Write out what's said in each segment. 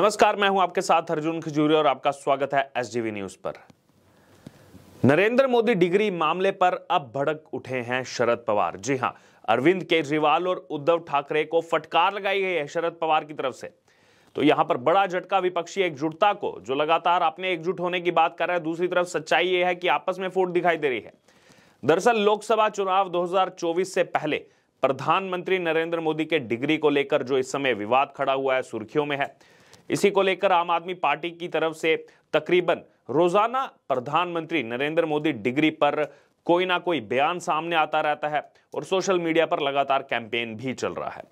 नमस्कार मैं हूं आपके साथ अर्जुन खजूरी और आपका स्वागत है एसजीवी न्यूज पर नरेंद्र मोदी डिग्री मामले पर अब भड़क उठे हैं शरद पवार जी हां अरविंद केजरीवाल और उद्धव ठाकरे को फटकार लगाई गई है शरद पवार की तरफ से तो यहां पर बड़ा झटका विपक्षी एकजुटता को जो लगातार आपने एकजुट होने की बात कर रहा है दूसरी तरफ सच्चाई यह है कि आपस में फूट दिखाई दे रही है दरअसल लोकसभा चुनाव 2024 से पहले प्रधानमंत्री नरेंद्र मोदी के डिग्री को लेकर जो इस समय विवाद खड़ा हुआ है सुर्खियों में है इसी को लेकर आम आदमी पार्टी की तरफ से तकरीबन रोजाना प्रधानमंत्री नरेंद्र मोदी डिग्री पर कोई ना कोई बयान सामने आता रहता है और सोशल मीडिया पर लगातार कैंपेन भी चल रहा है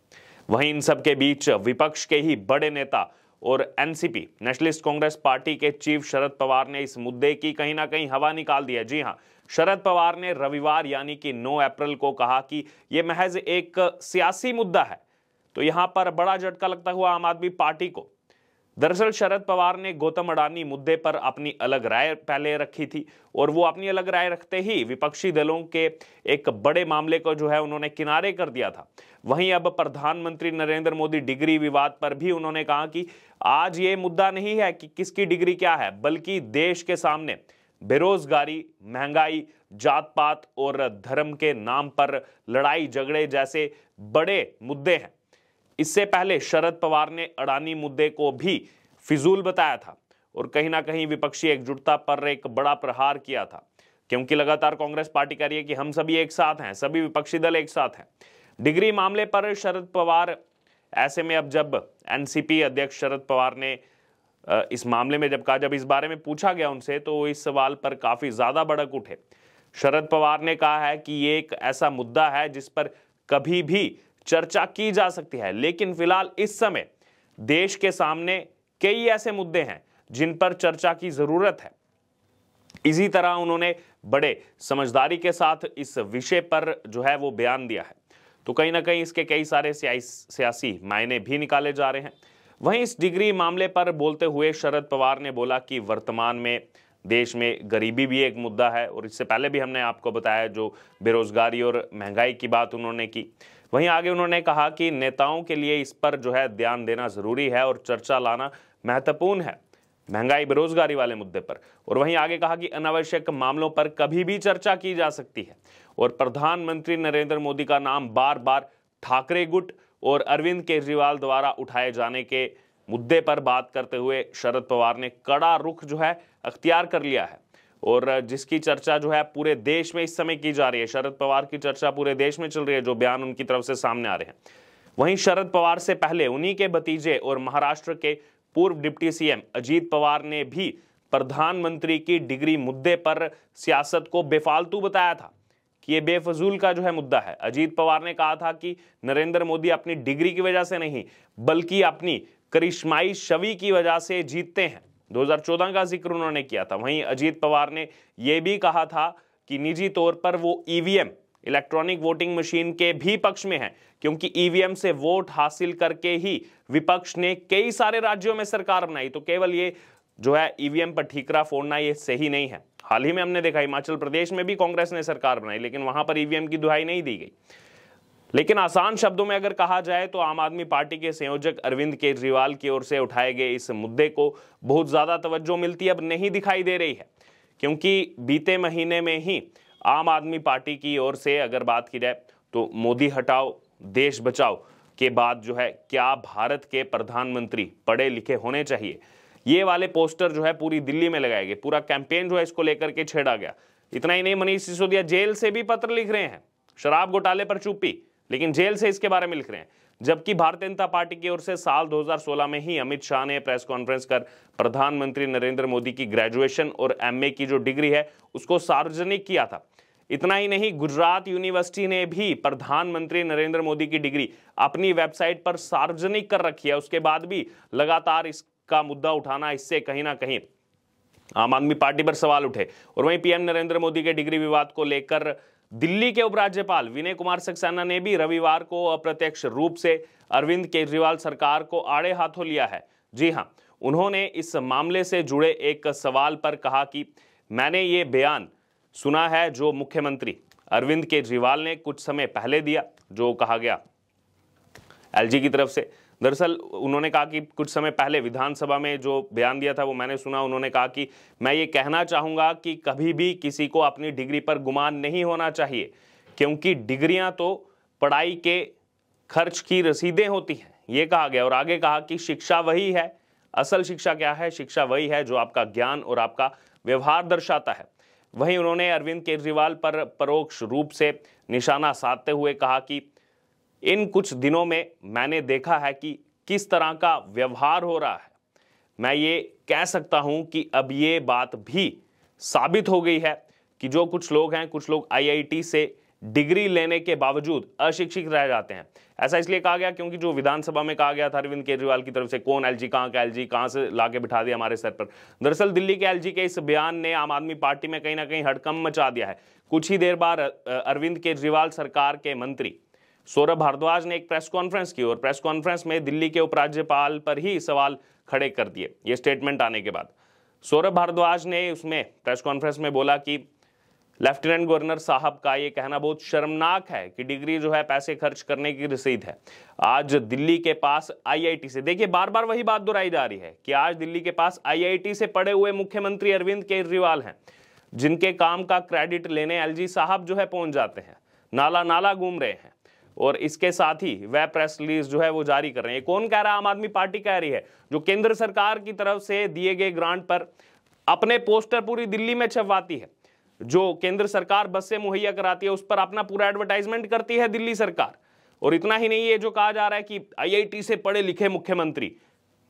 वहीं इन सब के बीच विपक्ष के ही बड़े नेता और एनसीपी नेशनलिस्ट कांग्रेस पार्टी के चीफ शरद पवार ने इस मुद्दे की कहीं ना कहीं हवा निकाल दिया जी हाँ शरद पवार ने रविवार यानी कि 9 अप्रैल को कहा कि यह महज एक सियासी मुद्दा है तो यहां पर बड़ा झटका लगता हुआ आम आदमी पार्टी को दरअसल शरद पवार ने गौतम अडानी मुद्दे पर अपनी अलग राय पहले रखी थी और वो अपनी अलग राय रखते ही विपक्षी दलों के एक बड़े मामले को जो है उन्होंने किनारे कर दिया था वहीं अब प्रधानमंत्री नरेंद्र मोदी डिग्री विवाद पर भी उन्होंने कहा कि आज ये मुद्दा नहीं है कि किसकी डिग्री क्या है बल्कि देश के सामने बेरोजगारी महंगाई जात पात और धर्म के नाम पर लड़ाई झगड़े जैसे बड़े मुद्दे हैं इससे पहले शरद पवार ने अडानी मुद्दे को भी फिजूल बताया था और कहीं ना कहीं विपक्षी एकजुटता पर एक बड़ा प्रहार किया था क्योंकि लगातार कांग्रेस पार्टी कह रही है कि हम सभी एक साथ हैं सभी विपक्षी दल एक साथ हैं डिग्री मामले पर शरद पवार ऐसे में अब जब एनसीपी अध्यक्ष शरद पवार ने इस मामले में जब कहा जब इस बारे में पूछा गया उनसे तो वो इस सवाल पर काफी ज्यादा भड़क उठे शरद पवार ने कहा है कि ये एक ऐसा मुद्दा है जिस पर कभी भी चर्चा की जा सकती है लेकिन फिलहाल इस समय देश के सामने कई ऐसे मुद्दे हैं जिन पर चर्चा की जरूरत है इसी तरह उन्होंने बड़े समझदारी के साथ इस विषय पर जो है वो बयान दिया है तो कहीं ना कहीं इसके कई सारे सियासी मायने भी निकाले जा रहे हैं वहीं इस डिग्री मामले पर बोलते हुए शरद पवार ने बोला कि वर्तमान में देश में गरीबी भी एक मुद्दा है और इससे पहले भी हमने आपको बताया जो बेरोजगारी और महंगाई की बात उन्होंने की वहीं आगे उन्होंने कहा कि नेताओं के लिए इस पर जो है ध्यान देना ज़रूरी है और चर्चा लाना महत्वपूर्ण है महंगाई बेरोजगारी वाले मुद्दे पर और वहीं आगे कहा कि अनावश्यक मामलों पर कभी भी चर्चा की जा सकती है और प्रधानमंत्री नरेंद्र मोदी का नाम बार बार ठाकरे गुट और अरविंद केजरीवाल द्वारा उठाए जाने के मुद्दे पर बात करते हुए शरद पवार ने कड़ा रुख जो है अख्तियार कर लिया है और जिसकी चर्चा जो है पूरे देश में इस समय की जा रही है शरद पवार की चर्चा पूरे देश में चल रही है जो बयान उनकी तरफ से सामने आ रहे हैं वहीं शरद पवार से पहले उन्हीं के भतीजे और महाराष्ट्र के पूर्व डिप्टी सीएम अजीत पवार ने भी प्रधानमंत्री की डिग्री मुद्दे पर सियासत को बेफालतू बताया था कि ये बेफजूल का जो है मुद्दा है अजीत पवार ने कहा था कि नरेंद्र मोदी अपनी डिग्री की वजह से नहीं बल्कि अपनी करिश्माई छवि की वजह से जीतते हैं 2014 का जिक्र उन्होंने किया था वहीं अजीत पवार ने यह भी कहा था कि निजी तौर पर वो EVM e electronic voting machine के भी पक्ष में है क्योंकि ईवीएम e से वोट हासिल करके ही विपक्ष ने कई सारे राज्यों में सरकार बनाई तो केवल ये जो है ईवीएम e पर ठीकरा फोड़ना ये सही नहीं है हाल ही में हमने देखा हिमाचल प्रदेश में भी कांग्रेस ने सरकार बनाई लेकिन वहां पर ईवीएम की दुहाई नहीं दी गई लेकिन आसान शब्दों में अगर कहा जाए तो आम आदमी पार्टी के संयोजक अरविंद केजरीवाल की ओर से उठाए गए इस मुद्दे को बहुत ज़्यादा तवज्जो मिलती अब नहीं दिखाई दे रही है क्योंकि बीते महीने में ही आम आदमी पार्टी की ओर से अगर बात की जाए तो मोदी हटाओ देश बचाओ के बाद जो है क्या भारत के प्रधानमंत्री पढ़े लिखे होने चाहिए ये वाले पोस्टर जो है पूरी दिल्ली में लगाए गए पूरा कैंपेन जो है इसको लेकर के छेड़ा गया इतना ही नहीं मनीष सिसोदिया जेल से भी पत्र लिख रहे हैं शराब घोटाले पर चुप्पी लेकिन जेल से इसके बारे में लिख रहे हैं जबकि भारतीय जनता पार्टी की ओर से साल 2016 में ही अमित शाह ने प्रेस कॉन्फ्रेंस कर प्रधानमंत्री नरेंद्र मोदी की ग्रेजुएशन और एमए की जो डिग्री है उसको सार्वजनिक किया था इतना ही नहीं गुजरात यूनिवर्सिटी ने भी प्रधानमंत्री नरेंद्र मोदी की डिग्री अपनी वेबसाइट पर सार्वजनिक कर रखी है उसके बाद भी लगातार इसका मुद्दा उठाना इससे कहीं ना कहीं आम आदमी पार्टी पर सवाल उठे और वहीं पीएम नरेंद्र मोदी के डिग्री विवाद को लेकर दिल्ली के उपराज्यपाल विनय कुमार सक्सेना ने भी रविवार को अप्रत्यक्ष रूप से अरविंद केजरीवाल सरकार को आड़े हाथों लिया है जी हाँ उन्होंने इस मामले से जुड़े एक सवाल पर कहा कि मैंने ये बयान सुना है जो मुख्यमंत्री अरविंद केजरीवाल ने कुछ समय पहले दिया जो कहा गया एलजी की तरफ से दरअसल उन्होंने कहा कि कुछ समय पहले विधानसभा में जो बयान दिया था वो मैंने सुना उन्होंने कहा कि मैं ये कहना चाहूँगा कि कभी भी किसी को अपनी डिग्री पर गुमान नहीं होना चाहिए क्योंकि डिग्रियाँ तो पढ़ाई के खर्च की रसीदें होती हैं ये कहा गया और आगे कहा कि शिक्षा वही है असल शिक्षा क्या है शिक्षा वही है जो आपका ज्ञान और आपका व्यवहार दर्शाता है वहीं उन्होंने अरविंद केजरीवाल पर परोक्ष रूप से निशाना साधते हुए कहा कि इन कुछ दिनों में मैंने देखा है कि किस तरह का व्यवहार हो रहा है मैं ये कह सकता हूं कि अब ये बात भी साबित हो गई है कि जो कुछ लोग हैं कुछ लोग आईआईटी से डिग्री लेने के बावजूद अशिक्षित रह जाते हैं ऐसा इसलिए कहा गया क्योंकि जो विधानसभा में कहा गया था अरविंद केजरीवाल की तरफ से कौन एलजी कहाँ का एलजी कहाँ से ला के बिठा दिया हमारे सर पर दरअसल दिल्ली के एलजी के इस बयान ने आम आदमी पार्टी में कहीं ना कहीं हड़कम मचा दिया है कुछ ही देर बाद अरविंद केजरीवाल सरकार के मंत्री सौरभ भारद्वाज ने एक प्रेस कॉन्फ्रेंस की और प्रेस कॉन्फ्रेंस में दिल्ली के उपराज्यपाल पर ही सवाल खड़े कर दिए ये स्टेटमेंट आने के बाद सौरभ भारद्वाज ने उसमें प्रेस कॉन्फ्रेंस में बोला कि लेफ्टिनेंट गवर्नर साहब का ये कहना बहुत शर्मनाक है कि डिग्री जो है पैसे खर्च करने की रसीद है आज दिल्ली के पास आईआईटी से देखिए बार बार वही बात दोहराई जा रही है कि आज दिल्ली के पास आईआईटी से पड़े हुए मुख्यमंत्री अरविंद केजरीवाल हैं जिनके काम का क्रेडिट लेने एलजी साहब जो है पहुंच जाते हैं नाला नाला घूम रहे हैं और इसके साथ ही वह प्रेस रिलीज जो है वो जारी कर रहे हैं कौन कह रहा है आम आदमी पार्टी कह रही है जो केंद्र सरकार की तरफ से दिए गए ग्रांट पर अपने पोस्टर पूरी दिल्ली में छपवाती है जो केंद्र सरकार बस से मुहैया कराती है उस पर अपना पूरा एडवर्टाइजमेंट करती है दिल्ली सरकार और इतना ही नहीं है जो कहा जा रहा है कि आईआईटी से पढ़े लिखे मुख्यमंत्री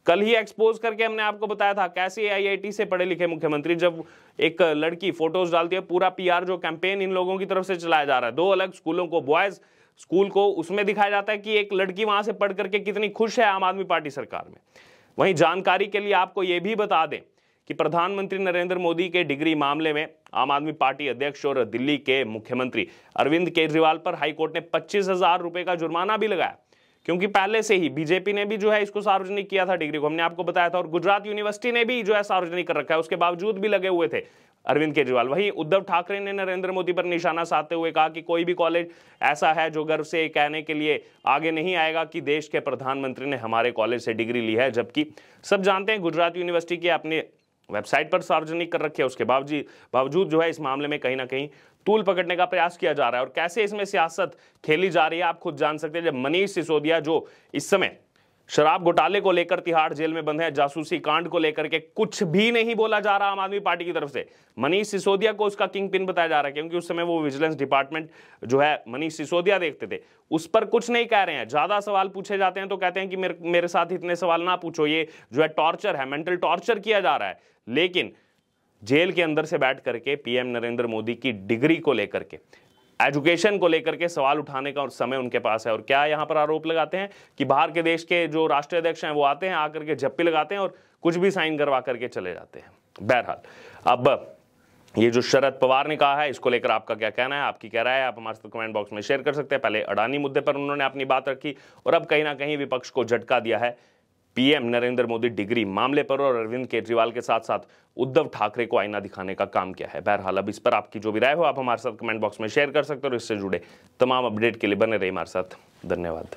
कल ही एक्सपोज करके हमने आपको बताया था कैसे आईआईटी से पढ़े लिखे मुख्यमंत्री जब एक लड़की फोटोज डालती है पूरा पीआर जो कैंपेन इन लोगों की तरफ से चलाया जा रहा है दो अलग स्कूलों को बॉयज स्कूल को उसमें दिखाया जाता है कि एक लड़की वहां से पढ़ करके कितनी खुश है आम आदमी पार्टी सरकार में वहीं जानकारी के लिए आपको यह भी बता दें कि प्रधानमंत्री नरेंद्र मोदी के डिग्री मामले में आम आदमी पार्टी अध्यक्ष और दिल्ली के मुख्यमंत्री अरविंद केजरीवाल पर हाईकोर्ट ने पच्चीस हजार रुपए का जुर्माना भी लगाया क्योंकि पहले से ही बीजेपी ने भी जो है इसको सार्वजनिक किया था डिग्री को हमने आपको बताया था और गुजरात यूनिवर्सिटी ने भी जो है सार्वजनिक कर रखा है उसके बावजूद भी लगे हुए थे अरविंद केजरीवाल वहीं उद्धव ठाकरे ने नरेंद्र मोदी पर निशाना साधते हुए कहा कि कोई भी कॉलेज ऐसा है जो गर्व से कहने के लिए आगे नहीं आएगा कि देश के प्रधानमंत्री ने हमारे कॉलेज से डिग्री ली है जबकि सब जानते हैं गुजरात यूनिवर्सिटी के अपने वेबसाइट पर सार्वजनिक कर रखे उसके बावजूद बावजूद जो है इस मामले में कहीं ना कहीं तूल पकड़ने का प्रयास किया जा रहा है और कैसे इसमें सियासत खेली जा रही है आप खुद जान सकते हैं जब मनीष सिसोदिया जो इस समय शराब घोटाले को लेकर तिहाड़ जेल में बंद है जासूसी कांड को लेकर के कुछ भी नहीं बोला जा रहा आम आदमी पार्टी की तरफ से मनीष सिसोदिया को उसका किंग पिन बताया जा रहा है क्योंकि उस समय वो विजिलेंस डिपार्टमेंट जो है मनीष सिसोदिया देखते थे उस पर कुछ नहीं कह रहे हैं ज्यादा सवाल पूछे जाते हैं तो कहते हैं कि मेरे मेरे साथ इतने सवाल ना पूछो ये जो है टॉर्चर है मेंटल टॉर्चर किया जा रहा है लेकिन जेल के अंदर से बैठ करके पीएम नरेंद्र मोदी की डिग्री को लेकर के एजुकेशन को लेकर के सवाल उठाने का और समय उनके पास है और क्या यहां पर आरोप लगाते हैं कि बाहर के देश के जो राष्ट्रीय अध्यक्ष हैं वो आते हैं आकर के झप्पी लगाते हैं और कुछ भी साइन करवा करके चले जाते हैं बहरहाल अब ये जो शरद पवार ने कहा है इसको लेकर आपका क्या कहना है आपकी कह रहा है आप हमारे साथ कमेंट बॉक्स में शेयर कर सकते हैं पहले अडानी मुद्दे पर उन्होंने अपनी बात रखी और अब कहीं ना कहीं विपक्ष को झटका दिया है पीएम नरेंद्र मोदी डिग्री मामले पर और अरविंद केजरीवाल के साथ साथ उद्धव ठाकरे को आईना दिखाने का काम किया है बहरहाल अब इस पर आपकी जो भी राय हो आप हमारे साथ कमेंट बॉक्स में शेयर कर सकते हो और इससे जुड़े तमाम अपडेट के लिए बने रहे हमारे साथ धन्यवाद